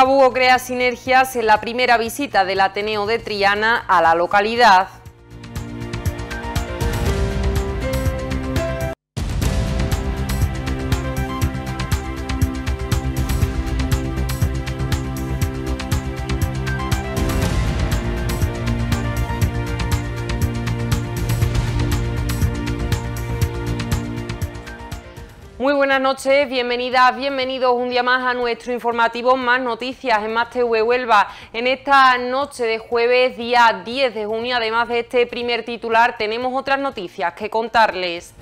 Jabugo crea sinergias en la primera visita del Ateneo de Triana a la localidad. buenas noches, bienvenidas, bienvenidos un día más a nuestro informativo Más Noticias en Más TV Huelva. En esta noche de jueves, día 10 de junio, además de este primer titular, tenemos otras noticias que contarles.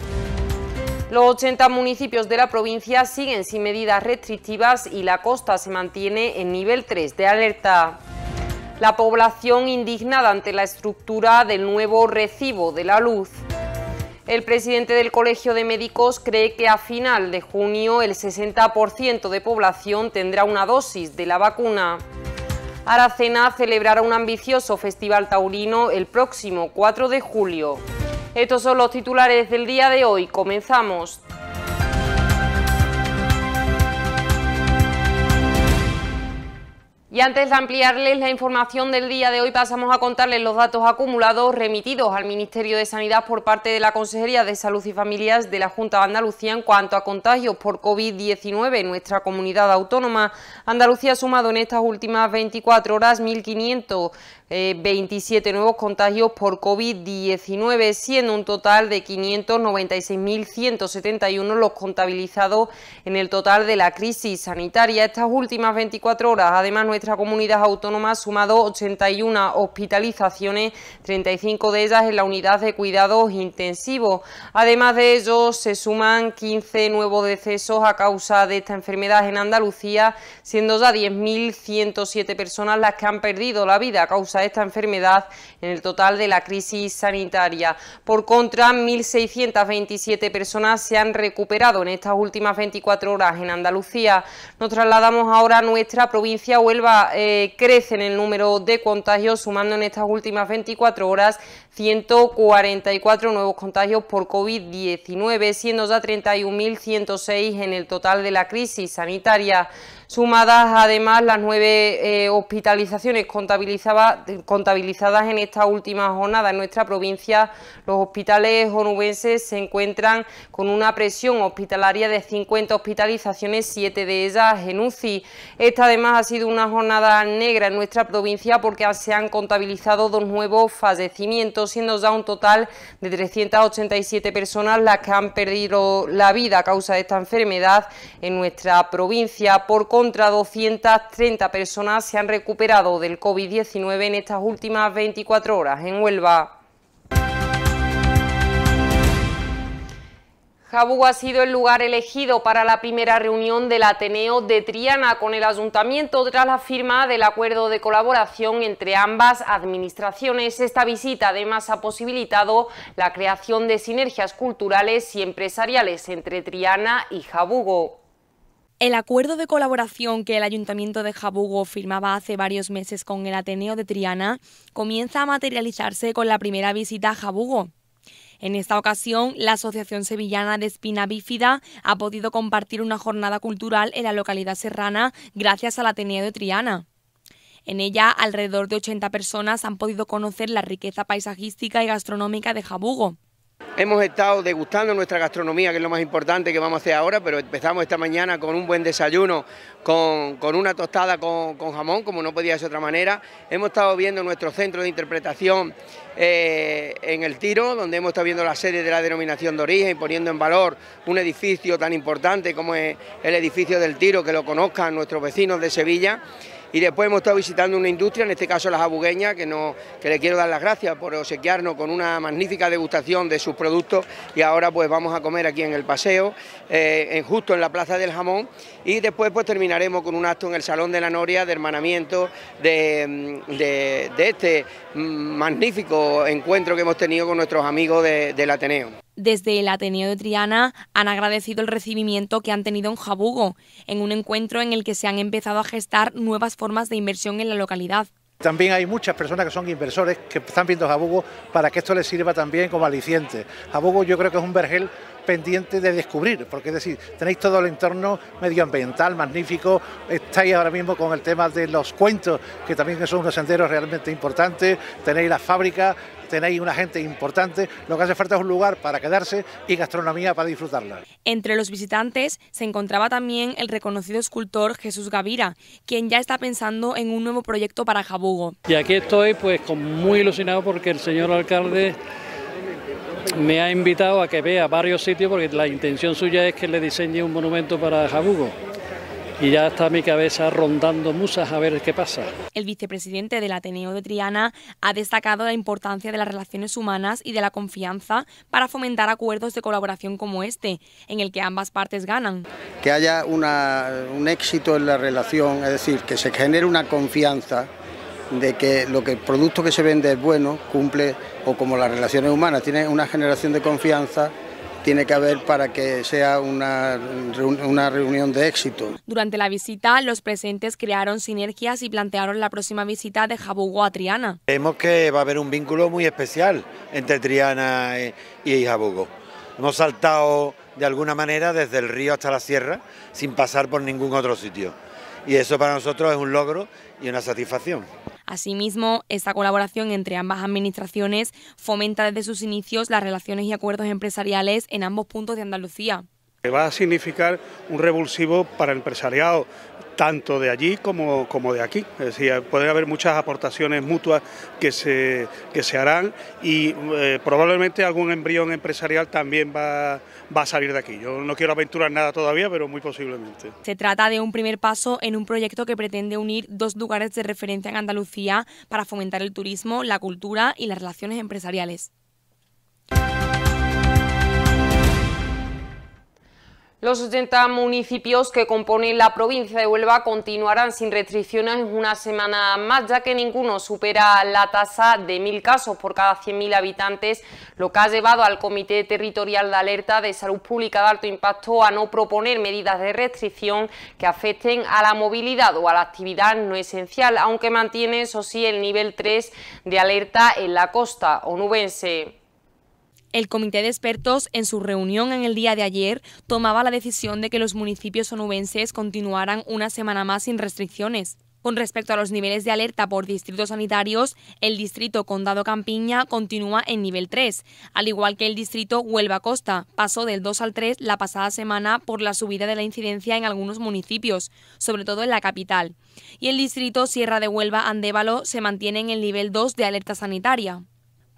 Los 80 municipios de la provincia siguen sin medidas restrictivas y la costa se mantiene en nivel 3 de alerta. La población indignada ante la estructura del nuevo recibo de la luz. El presidente del Colegio de Médicos cree que a final de junio el 60% de población tendrá una dosis de la vacuna. Aracena celebrará un ambicioso festival taurino el próximo 4 de julio. Estos son los titulares del día de hoy. Comenzamos. Y antes de ampliarles la información del día de hoy, pasamos a contarles los datos acumulados remitidos al Ministerio de Sanidad por parte de la Consejería de Salud y Familias de la Junta de Andalucía en cuanto a contagios por COVID-19 en nuestra comunidad autónoma. Andalucía ha sumado en estas últimas 24 horas 1.500 27 eh, nuevos contagios por COVID-19, siendo un total de 596.171 los contabilizados en el total de la crisis sanitaria. Estas últimas 24 horas, además, nuestra comunidad autónoma ha sumado 81 hospitalizaciones, 35 de ellas en la unidad de cuidados intensivos. Además de ello, se suman 15 nuevos decesos a causa de esta enfermedad en Andalucía, siendo ya 10.107 personas las que han perdido la vida a causa a esta enfermedad en el total de la crisis sanitaria. Por contra, 1.627 personas se han recuperado en estas últimas 24 horas en Andalucía. Nos trasladamos ahora a nuestra provincia. Huelva eh, crece en el número de contagios, sumando en estas últimas 24 horas 144 nuevos contagios por COVID-19, siendo ya 31.106 en el total de la crisis sanitaria sumadas además las nueve eh, hospitalizaciones contabilizadas en esta última jornada. En nuestra provincia los hospitales onubenses se encuentran con una presión hospitalaria de 50 hospitalizaciones, siete de ellas en UCI. Esta además ha sido una jornada negra en nuestra provincia porque se han contabilizado dos nuevos fallecimientos, siendo ya un total de 387 personas las que han perdido la vida a causa de esta enfermedad en nuestra provincia. Por contra 230 personas se han recuperado del COVID-19 en estas últimas 24 horas en Huelva. Jabugo ha sido el lugar elegido para la primera reunión del Ateneo de Triana con el Ayuntamiento tras la firma del acuerdo de colaboración entre ambas administraciones. Esta visita además ha posibilitado la creación de sinergias culturales y empresariales entre Triana y Jabugo. El acuerdo de colaboración que el Ayuntamiento de Jabugo firmaba hace varios meses con el Ateneo de Triana comienza a materializarse con la primera visita a Jabugo. En esta ocasión, la Asociación Sevillana de Espina Bífida ha podido compartir una jornada cultural en la localidad serrana gracias al Ateneo de Triana. En ella, alrededor de 80 personas han podido conocer la riqueza paisajística y gastronómica de Jabugo. Hemos estado degustando nuestra gastronomía, que es lo más importante que vamos a hacer ahora, pero empezamos esta mañana con un buen desayuno, con, una tostada con, jamón, como no podía ser de otra manera. Hemos estado viendo nuestro centro de interpretación eh, en el tiro, donde hemos estado viendo la serie de la denominación de origen, poniendo en valor un edificio tan importante como es el edificio del tiro, que lo conozcan nuestros vecinos de Sevilla y después hemos estado visitando una industria, en este caso las abugueñas, que, no, que le quiero dar las gracias por obsequiarnos con una magnífica degustación de sus productos y ahora pues vamos a comer aquí en el paseo, eh, en, justo en la Plaza del Jamón y después pues terminaremos con un acto en el Salón de la Noria de hermanamiento de, mm, este mm, magnífico encuentro que hemos tenido con nuestros amigos de, del Ateneo desde el Ateneo de Triana han agradecido el recibimiento que han tenido en Jabugo, en un encuentro en el que se han empezado a gestar nuevas formas de inversión en la localidad. También hay muchas personas que son inversores que están viendo Jabugo para que esto les sirva también como aliciente. Jabugo yo creo que es un vergel pendiente de descubrir, porque es decir, tenéis todo el entorno medioambiental magnífico, estáis ahora mismo con el tema de los cuentos, que también son unos senderos realmente importantes, tenéis la fábrica, tenéis una gente importante, lo que hace falta es un lugar para quedarse y gastronomía para disfrutarla. Entre los visitantes se encontraba también el reconocido escultor Jesús Gavira, quien ya está pensando en un nuevo proyecto para Jabugo. Y aquí estoy pues muy ilusionado porque el señor alcalde me ha invitado a que vea varios sitios porque la intención suya es que le diseñe un monumento para Jabugo. Y ya está mi cabeza rondando musas a ver qué pasa. El vicepresidente del Ateneo de Triana ha destacado la importancia de las relaciones humanas y de la confianza para fomentar acuerdos de colaboración como este, en el que ambas partes ganan. Que haya un éxito en la relación, es decir, que se genere una confianza de que lo que el producto que se vende es bueno, cumple, o como las relaciones humanas, tiene una generación de confianza tiene que haber para que sea una, una, reunión de éxito. Durante la visita, los presentes crearon sinergias y plantearon la próxima visita de Jabugo a Triana. Vemos que va a haber un vínculo muy especial entre Triana e, y Jabugo. Hemos saltado de alguna manera desde el río hasta la sierra sin pasar por ningún otro sitio. Y eso para nosotros es un logro y una satisfacción. Asimismo, esta colaboración entre ambas administraciones fomenta desde sus inicios las relaciones y acuerdos empresariales en ambos puntos de Andalucía. Va a significar un revulsivo para el empresariado, tanto de allí como, como de aquí. Es decir, puede haber muchas aportaciones mutuas que se, se harán y eh, probablemente algún embrión empresarial también va, va a salir de aquí. Yo no quiero aventurar nada todavía, pero muy posiblemente. Se trata de un primer paso en un proyecto que pretende unir dos lugares de referencia en Andalucía para fomentar el turismo, la cultura y las relaciones empresariales. Los 80 municipios que componen la provincia de Huelva continuarán sin restricciones una semana más, ya que ninguno supera la tasa de 1.000 casos por cada 100.000 habitantes, lo que ha llevado al Comité Territorial de Alerta de Salud Pública de Alto Impacto a no proponer medidas de restricción que afecten a la movilidad o a la actividad no esencial, aunque mantiene, eso sí, el nivel 3 de alerta en la costa onubense. El comité de expertos, en su reunión en el día de ayer, tomaba la decisión de que los municipios onubenses continuaran una semana más sin restricciones. Con respecto a los niveles de alerta por distritos sanitarios, el distrito Condado Campiña continúa en nivel 3, al igual que el distrito Huelva Costa. Pasó del 2 al 3 la pasada semana por la subida de la incidencia en algunos municipios, sobre todo en la capital. Y el distrito Sierra de Huelva Andévalo se mantiene en el nivel 2 de alerta sanitaria.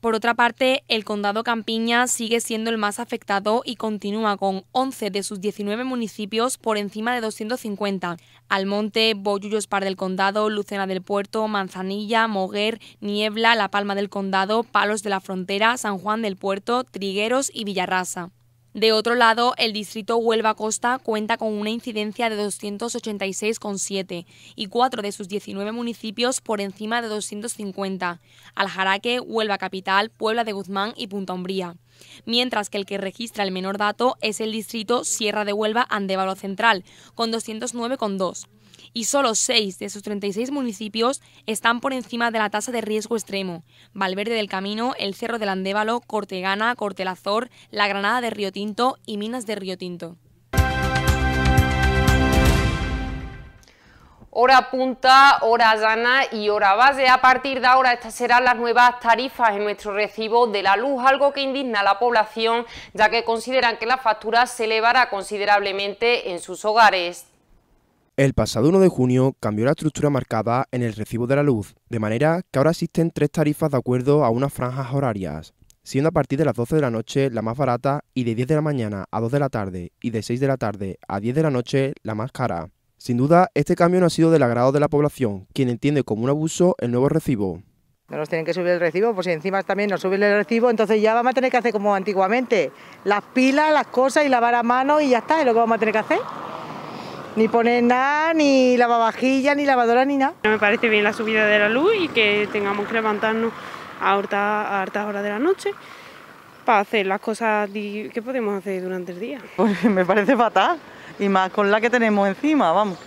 Por otra parte, el condado Campiña sigue siendo el más afectado y continúa con 11 de sus 19 municipios por encima de 250. Almonte, Bollullos Par del Condado, Lucena del Puerto, Manzanilla, Moguer, Niebla, La Palma del Condado, Palos de la Frontera, San Juan del Puerto, Trigueros y Villarrasa. De otro lado, el distrito Huelva Costa cuenta con una incidencia de 286,7 y cuatro de sus 19 municipios por encima de 250, Aljaraque, Huelva Capital, Puebla de Guzmán y Punta Umbría. Mientras que el que registra el menor dato es el distrito Sierra de Huelva Andévalo Central, con 209,2 y solo 6 de sus 36 municipios están por encima de la tasa de riesgo extremo. Valverde del Camino, el Cerro del Andévalo, Cortegana, Cortelazor, La Granada de Río Tinto y Minas de Río Tinto. Hora punta, hora llana y hora base. A partir de ahora estas serán las nuevas tarifas en nuestro recibo de la luz, algo que indigna a la población ya que consideran que la factura se elevará considerablemente en sus hogares. El pasado 1 de junio cambió la estructura marcada en el recibo de la luz, de manera que ahora existen tres tarifas de acuerdo a unas franjas horarias, siendo a partir de las 12 de la noche la más barata y de 10 de la mañana a 2 de la tarde y de 6 de la tarde a 10 de la noche la más cara. Sin duda, este cambio no ha sido del agrado de la población, quien entiende como un abuso el nuevo recibo. No nos tienen que subir el recibo, pues si encima también nos suben el recibo, entonces ya vamos a tener que hacer como antiguamente, las pilas, las cosas y lavar a mano y ya está, es lo que vamos a tener que hacer ni poner nada, ni lavavajilla, ni lavadora, ni nada. No me parece bien la subida de la luz y que tengamos que levantarnos a, hartas horas de la noche para hacer las cosas que podemos hacer durante el día. Pues me parece fatal, y más con la que tenemos encima, vamos.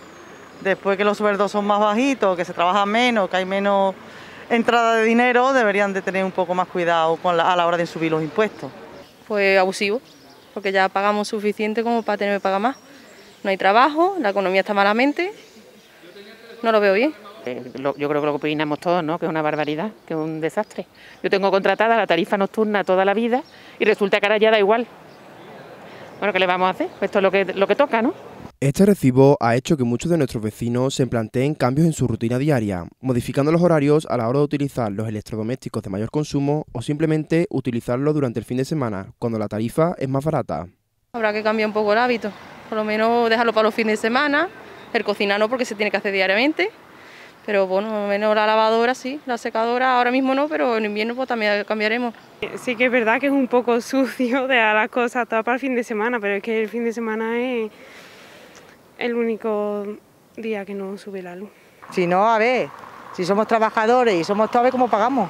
Después que los sueldos son más bajitos, que se trabaja menos, que hay menos entrada de dinero, deberían de tener un poco más cuidado con a la hora de subir los impuestos. Fue pues abusivo, porque ya pagamos suficiente como para tener que pagar más no hay trabajo, la economía está malamente, no lo veo bien. Eh, yo creo que lo opinamos todos, ¿no? que es una barbaridad, que es un desastre. Yo tengo contratada la tarifa nocturna toda la vida y resulta que ahora ya da igual. Bueno, ¿qué le vamos a hacer? Esto es lo que, lo que toca, ¿no? Este recibo ha hecho que muchos de nuestros vecinos se planteen cambios en su rutina diaria, modificando los horarios a la hora de utilizar los electrodomésticos de mayor consumo o simplemente utilizarlos durante el fin de semana, cuando la tarifa es más barata. Habrá que cambiar un poco el hábito por lo menos dejarlo para los fines de semana, el cocinar no porque se tiene que hacer diariamente, pero bueno, menos la lavadora sí, la secadora ahora mismo no, pero en invierno pues también cambiaremos. Sí que es verdad que es un poco sucio dejar las cosas todas para el fin de semana, pero es que el fin de semana es el único día que no sube la luz. Si no, a ver, si somos trabajadores y somos todos, ¿cómo pagamos?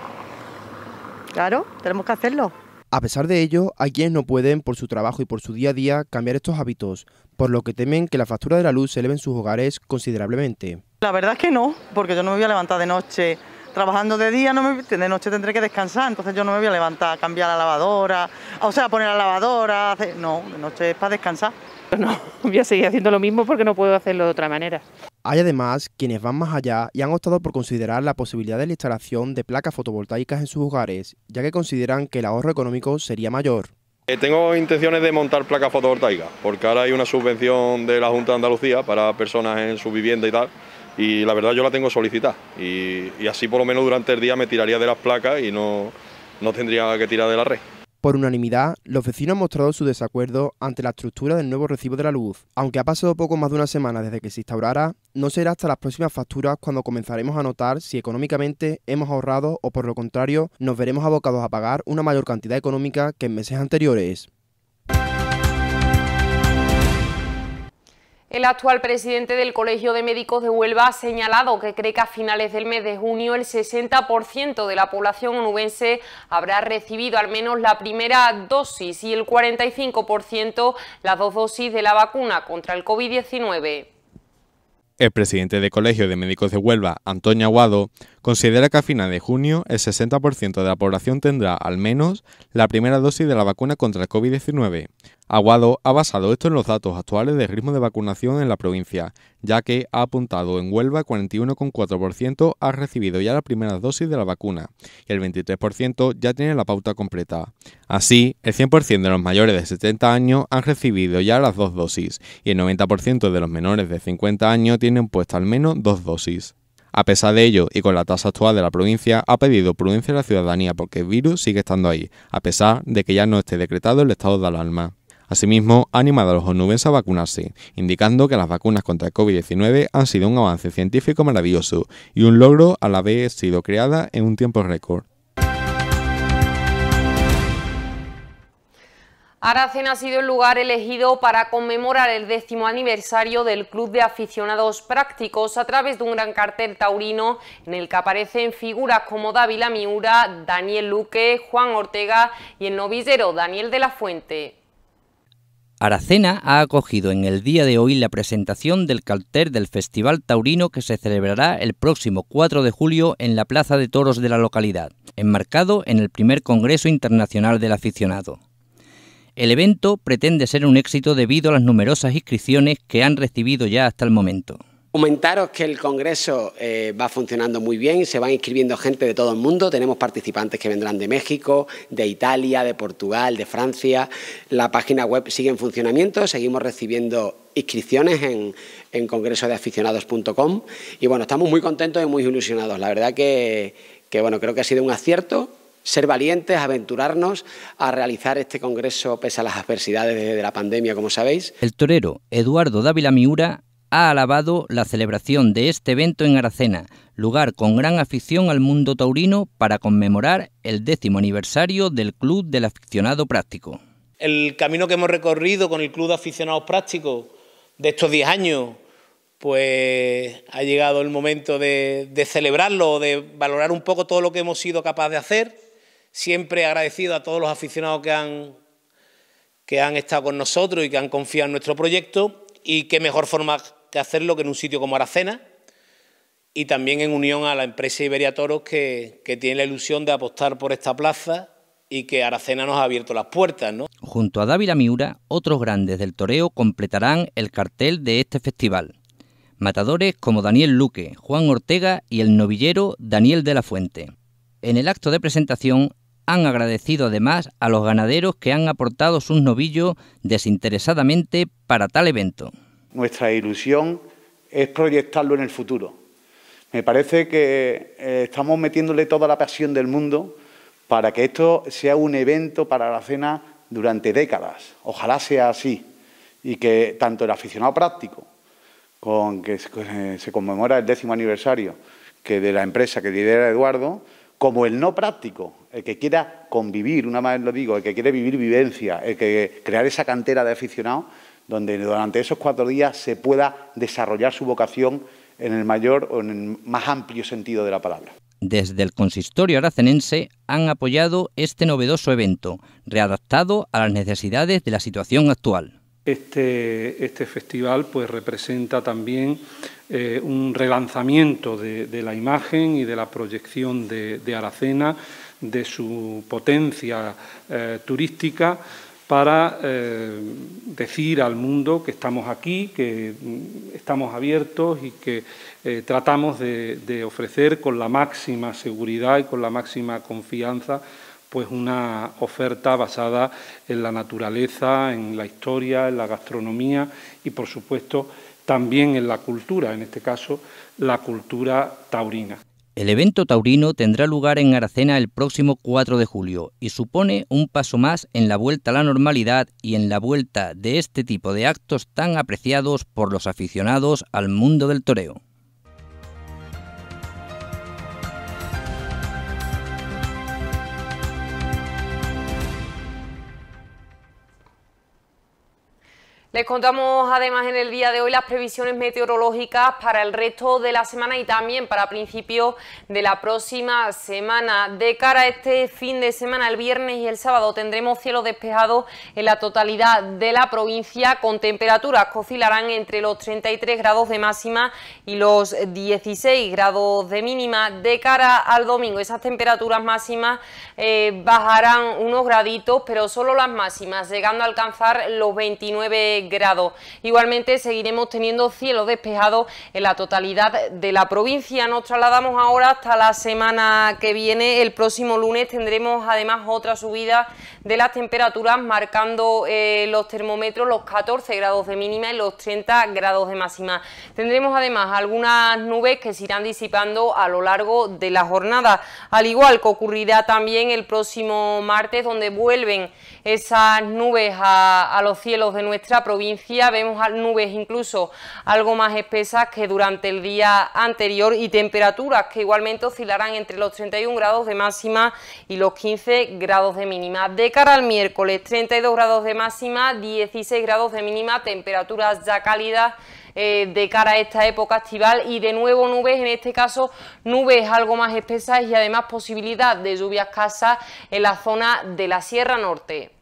Claro, tenemos que hacerlo. A pesar de ello, hay quienes no pueden, por su trabajo y por su día a día, cambiar estos hábitos, por lo que temen que la factura de la luz se eleve en sus hogares considerablemente. La verdad es que no, porque yo no me voy a levantar de noche. Trabajando de día, no me, de noche tendré que descansar, entonces yo no me voy a levantar a cambiar la lavadora, o sea, poner la lavadora, hacer... no, de noche es para descansar. No, voy a seguir haciendo lo mismo porque no puedo hacerlo de otra manera. Hay además quienes van más allá y han optado por considerar la posibilidad de la instalación de placas fotovoltaicas en sus hogares, ya que consideran que el ahorro económico sería mayor. Eh, tengo intenciones de montar placas fotovoltaicas, porque ahora hay una subvención de la Junta de Andalucía para personas en su vivienda y tal, y la verdad yo la tengo solicitada, y, y así por lo menos durante el día me tiraría de las placas y no, no tendría que tirar de la red. Por unanimidad, los vecinos han mostrado su desacuerdo ante la estructura del nuevo recibo de la luz. Aunque ha pasado poco más de una semana desde que se instaurara, no será hasta las próximas facturas cuando comenzaremos a notar si económicamente hemos ahorrado o por lo contrario nos veremos abocados a pagar una mayor cantidad económica que en meses anteriores. El actual presidente del Colegio de Médicos de Huelva ha señalado que cree que a finales del mes de junio el 60% de la población onubense habrá recibido al menos la primera dosis y el 45% las dos dosis de la vacuna contra el COVID-19. El presidente del Colegio de Médicos de Huelva, Antonio Aguado, considera que a finales de junio el 60% de la población tendrá al menos la primera dosis de la vacuna contra el COVID-19. Aguado ha basado esto en los datos actuales del ritmo de vacunación en la provincia, ya que ha apuntado en Huelva 41,4% ha recibido ya la primera dosis de la vacuna y el 23% ya tiene la pauta completa. Así, el 100% de los mayores de 70 años han recibido ya las dos dosis y el 90% de los menores de 50 años tienen puesta al menos dos dosis. A pesar de ello, y con la tasa actual de la provincia, ha pedido prudencia a la ciudadanía porque el virus sigue estando ahí, a pesar de que ya no esté decretado el estado de alarma. Asimismo, ha animado a los onubenses a vacunarse, indicando que las vacunas contra el COVID-19 han sido un avance científico maravilloso y un logro a la vez sido creada en un tiempo récord. Aracena ha sido el lugar elegido para conmemorar el décimo aniversario del Club de Aficionados Prácticos a través de un gran cartel taurino en el que aparecen figuras como Dávila Miura, Daniel Luque, Juan Ortega y el novillero Daniel de la Fuente. Aracena ha acogido en el día de hoy la presentación del cartel del Festival Taurino que se celebrará el próximo 4 de julio en la Plaza de Toros de la localidad, enmarcado en el primer Congreso Internacional del Aficionado. El evento pretende ser un éxito debido a las numerosas inscripciones que han recibido ya hasta el momento. Comentaros que el Congreso eh, va funcionando muy bien, se van inscribiendo gente de todo el mundo, tenemos participantes que vendrán de México, de Italia, de Portugal, de Francia, la página web sigue en funcionamiento, seguimos recibiendo inscripciones en, en congresodeaficionados.com y bueno, estamos muy contentos y muy ilusionados, la verdad que, que bueno, creo que ha sido un acierto ser valientes, aventurarnos a realizar este congreso pese a las adversidades de, la pandemia, como sabéis. El torero Eduardo Dávila Miura ha alabado la celebración de este evento en Aracena, lugar con gran afición al mundo taurino para conmemorar el décimo aniversario del Club del Aficionado Práctico. El camino que hemos recorrido con el Club de Aficionados Prácticos de estos 10 años, pues ha llegado el momento de, de celebrarlo, de valorar un poco todo lo que hemos sido capaces de hacer siempre agradecido a todos los aficionados que han, que han estado con nosotros y que han confiado en nuestro proyecto y qué mejor forma de hacerlo que en un sitio como Aracena y también en unión a la empresa Iberia Toros que, que tiene la ilusión de apostar por esta plaza y que Aracena nos ha abierto las puertas. ¿no? Junto a Dávila Miura, otros grandes del toreo completarán el cartel de este festival. Matadores como Daniel Luque, Juan Ortega y el novillero Daniel de la Fuente. En el acto de presentación, han agradecido además a los ganaderos que han aportado sus novillos desinteresadamente para tal evento. Nuestra ilusión es proyectarlo en el futuro. Me parece que eh, estamos metiéndole toda la pasión del mundo para que esto sea un evento para la cena durante décadas. Ojalá sea así y que tanto el aficionado práctico, con que se eh, conmemora el décimo aniversario que de la empresa que lidera Eduardo, como el no práctico, el que quiera convivir, una vez lo digo, el que quiere vivir vivencia, el que crear esa cantera de aficionados, donde durante esos cuatro días se pueda desarrollar su vocación en el mayor o en el más amplio sentido de la palabra. Desde el consistorio aracenense han apoyado este novedoso evento, readaptado a las necesidades de la situación actual. Este, este festival pues, representa también eh, un relanzamiento de, la imagen y de la proyección de Aracena de su potencia eh, turística para eh, decir al mundo que estamos aquí, que mm, estamos abiertos y que eh, tratamos de, de, ofrecer con la máxima seguridad y con la máxima confianza pues una oferta basada en la naturaleza, en la historia, en la gastronomía y, por supuesto, también en la cultura, en este caso, la cultura taurina. El evento taurino tendrá lugar en Aracena el próximo 4 de julio y supone un paso más en la vuelta a la normalidad y en la vuelta de este tipo de actos tan apreciados por los aficionados al mundo del toreo. Les contamos además en el día de hoy las previsiones meteorológicas para el resto de la semana y también para principios de la próxima semana. De cara a este fin de semana, el viernes y el sábado, tendremos cielo despejado en la totalidad de la provincia con temperaturas que oscilarán entre los 33 grados de máxima y los 16 grados de mínima. De cara al domingo, esas temperaturas máximas eh, bajarán unos graditos, pero solo las máximas, llegando a alcanzar los 29 grados grados. Igualmente seguiremos teniendo cielo despejado en la totalidad de la provincia. Nos trasladamos ahora hasta la semana que viene. El próximo lunes tendremos además otra subida de las temperaturas, marcando eh, los termómetros los 14 grados de mínima y los 30 grados de máxima. Tendremos además algunas nubes que se irán disipando a lo largo de la jornada, al igual que ocurrirá también el próximo martes, donde vuelven esas nubes a los cielos de nuestra provincia provincia. Vemos nubes incluso algo más espesas que durante el día anterior y temperaturas que igualmente oscilarán entre los 31 grados de máxima y los 15 grados de mínima. De cara al miércoles, 32 grados de máxima, 16 grados de mínima, temperaturas ya cálidas. Eh, de cara a esta época estival y de nuevo nubes, en este caso nubes algo más espesas y además posibilidad de lluvias casas en la zona de la Sierra Norte.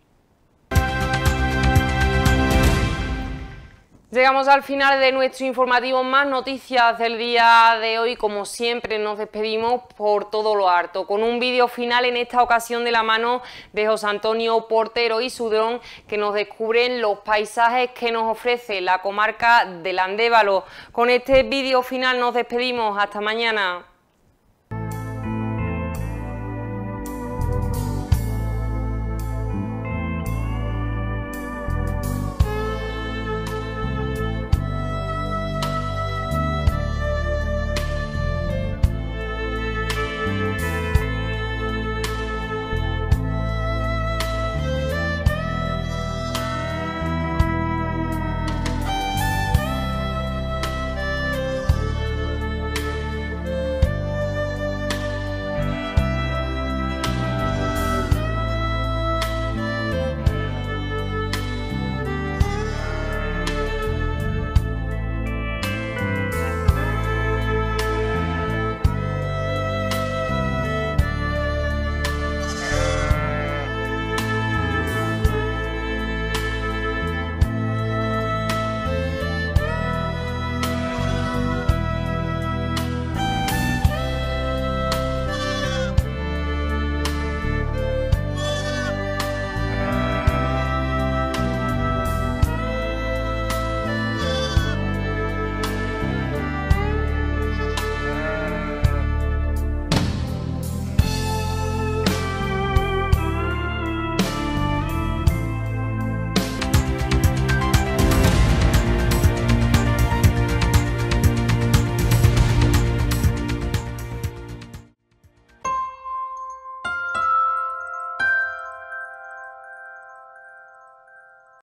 Llegamos al final de nuestro informativo, más noticias del día de hoy, como siempre nos despedimos por todo lo harto, con un vídeo final en esta ocasión de la mano de José Antonio Portero y su dron que nos descubren los paisajes que nos ofrece la comarca del Andévalo. Con este vídeo final nos despedimos, hasta mañana.